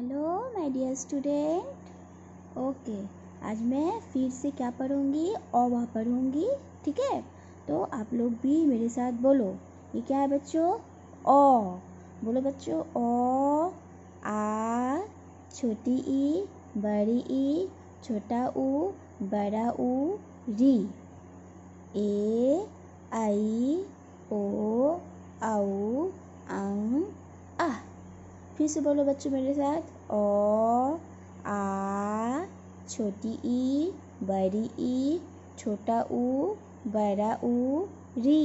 hello my dear student okay आज मैं फिर से क्या पढ़ूँगी और वह पढ़ूँगी ठीक है तो आप लोग भी मेरे साथ बोलो ये क्या है बच्चों ओ बोलो बच्चों ओ आ छोटी ई बड़ी ई छोटा ऊ बड़ा ऊ री ए आई ओ आऊ फिर से बोलो बच्चों मेरे साथ ओ आ छोटी ई बड़ी ई छोटा ऊ बड़ा उ री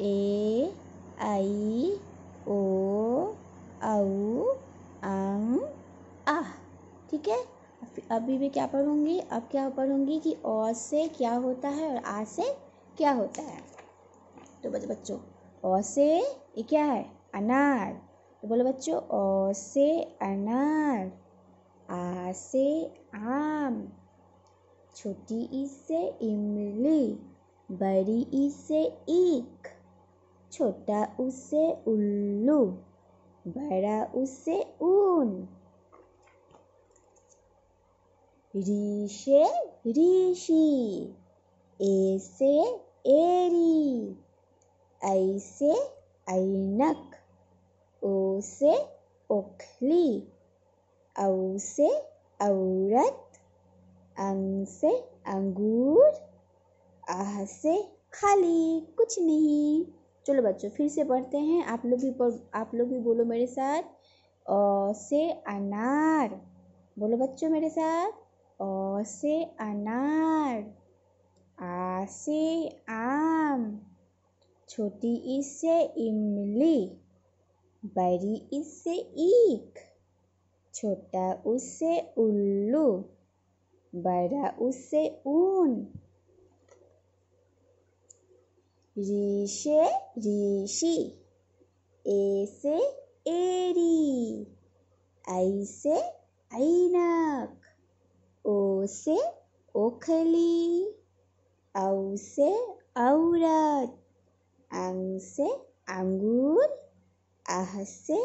ए आई ओ औ अंग आ ठीक है अभी मैं क्या पढ़ूंगी अब क्या पढ़ूंगी कि ओ से क्या होता है और आ से क्या होता है तो बच्चों ओ से ये क्या है अनार तो बोलो बच्चों ओ से अनार आ से आम छोटी ई से इमली बड़ी ई से ईख छोटा ऊ से उल्लू बड़ा ऊ से ऊन री से ऋषि ए से एरी ऐसे ऐनक ओ से ओखली औ से औरत अंग से अंगूर आह से खाली कुछ नहीं चलो बच्चों फिर से पढ़ते हैं आप लोग भी पढ़ आप लोग भी बोलो मेरे साथ अ से अनार बोलो बच्चों मेरे साथ अ से अनार आ से आम छोटी ई से इमली बड़ी इससे ईख छोटा उससे उल्लू बड़ा उससे ऊन री ऋषि ऐसे एरी ऐसे ऐनक ओ से ओखली औ से औरत अंग से अंगूर आहत से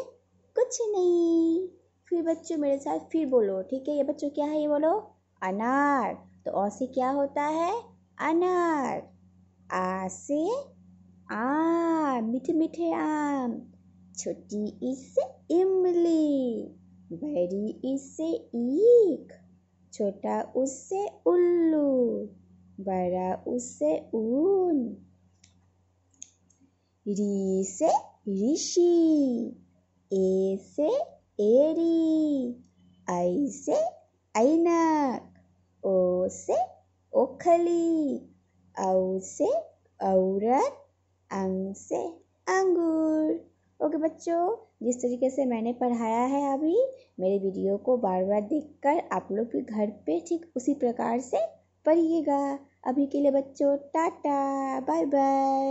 कुछ नहीं फिर बच्चों मेरे साथ फिर बोलो ठीक है ये बच्चों क्या है ये बोलो अनार तो ओ से क्या होता है अनार आ से आम मीठे मीठे आम छोटी ई से इमली बड़ी ई से ईख छोटा उससे उल्लू बड़ा उससे ऊन री से ऋषि ए से एरी आई से ऐनक ओ से ओखली औ से औरत अंग से अंगूर ओके बच्चों जिस तरीके से मैंने पढ़ाया है अभी मेरे वीडियो को बार बार देखकर आप लोग भी घर पे ठीक उसी प्रकार से पढ़िएगा अभी के लिए बच्चों टाटा बाय बाय